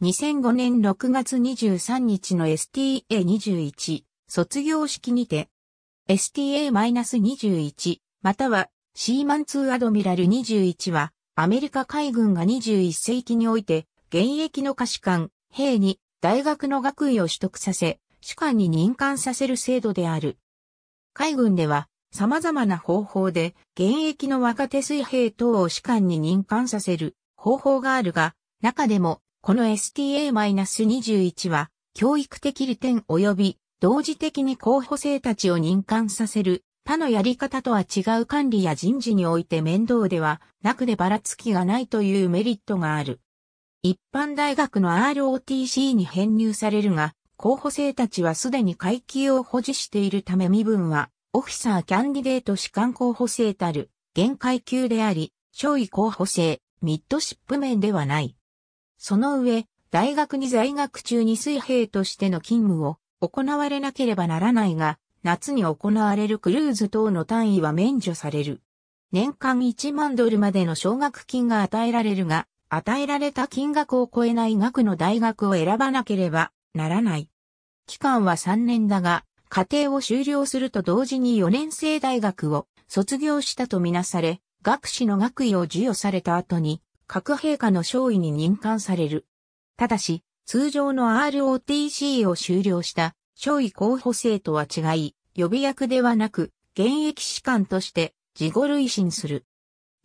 2005年6月23日の STA21 卒業式にて STA-21 またはシーマン2アドミラル21はアメリカ海軍が21世紀において現役の可視官、兵に大学の学位を取得させ、士官に任官させる制度である。海軍では様々な方法で現役の若手水兵等を士官に任官させる方法があるが、中でもこの STA-21 は、教育的利点及び、同時的に候補生たちを任官させる、他のやり方とは違う管理や人事において面倒ではなくでばらつきがないというメリットがある。一般大学の ROTC に編入されるが、候補生たちはすでに階級を保持しているため身分は、オフィサーキャンディデート士官候補生たる、現階級であり、少位候補生、ミッドシップ面ではない。その上、大学に在学中に水兵としての勤務を行われなければならないが、夏に行われるクルーズ等の単位は免除される。年間1万ドルまでの奨学金が与えられるが、与えられた金額を超えない額の大学を選ばなければならない。期間は3年だが、課程を修了すると同時に4年生大学を卒業したとみなされ、学士の学位を授与された後に、各陛下の勝尉に任官される。ただし、通常の ROTC を終了した勝尉候補生とは違い、予備役ではなく、現役士官として自己累進する。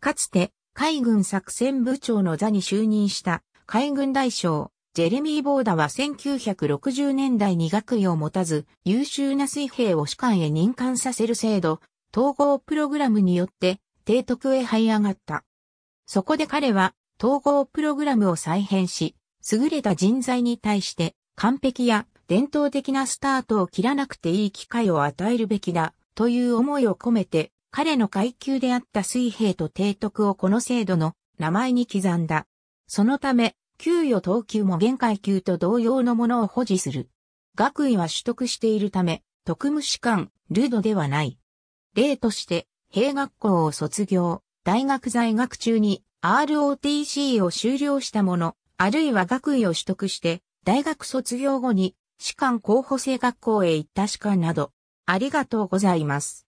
かつて、海軍作戦部長の座に就任した海軍大将、ジェレミー・ボーダは1960年代に学位を持たず、優秀な水兵を士官へ任官させる制度、統合プログラムによって、提督へ這い上がった。そこで彼は統合プログラムを再編し、優れた人材に対して完璧や伝統的なスタートを切らなくていい機会を与えるべきだという思いを込めて彼の階級であった水平と提督をこの制度の名前に刻んだ。そのため、給与等級も現階級と同様のものを保持する。学位は取得しているため、特務士官、ルドではない。例として、兵学校を卒業、大学在学中に ROTC を修了した者、あるいは学位を取得して、大学卒業後に、士官候補生学校へ行った士官など、ありがとうございます。